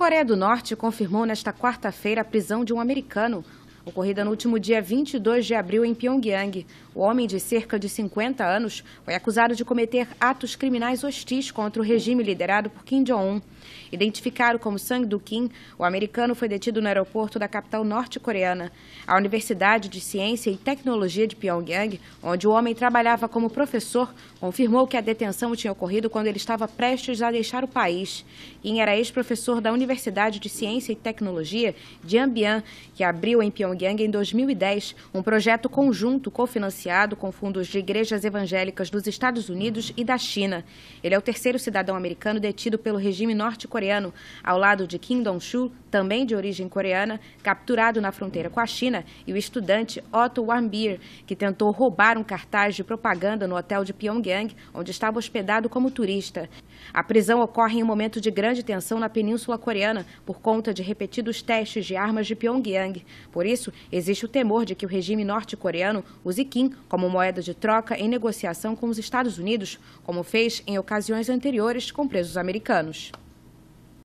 Coreia do Norte confirmou nesta quarta-feira a prisão de um americano ocorrida no último dia 22 de abril em Pyongyang. O homem de cerca de 50 anos foi acusado de cometer atos criminais hostis contra o regime liderado por Kim Jong-un. Identificado como Sang do Kim, o americano foi detido no aeroporto da capital norte-coreana. A Universidade de Ciência e Tecnologia de Pyongyang, onde o homem trabalhava como professor, confirmou que a detenção tinha ocorrido quando ele estava prestes a deixar o país. Kim era ex-professor da Universidade de Ciência e Tecnologia de Ambian, que abriu em Pyongyang Pyongyang em 2010, um projeto conjunto cofinanciado com fundos de igrejas evangélicas dos Estados Unidos e da China. Ele é o terceiro cidadão americano detido pelo regime norte-coreano, ao lado de Kim dong shul também de origem coreana, capturado na fronteira com a China, e o estudante Otto Warmbier, que tentou roubar um cartaz de propaganda no hotel de Pyongyang, onde estava hospedado como turista. A prisão ocorre em um momento de grande tensão na Península Coreana, por conta de repetidos testes de armas de Pyongyang. Por isso, isso, existe o temor de que o regime norte-coreano use Kim como moeda de troca em negociação com os Estados Unidos, como fez em ocasiões anteriores com presos americanos.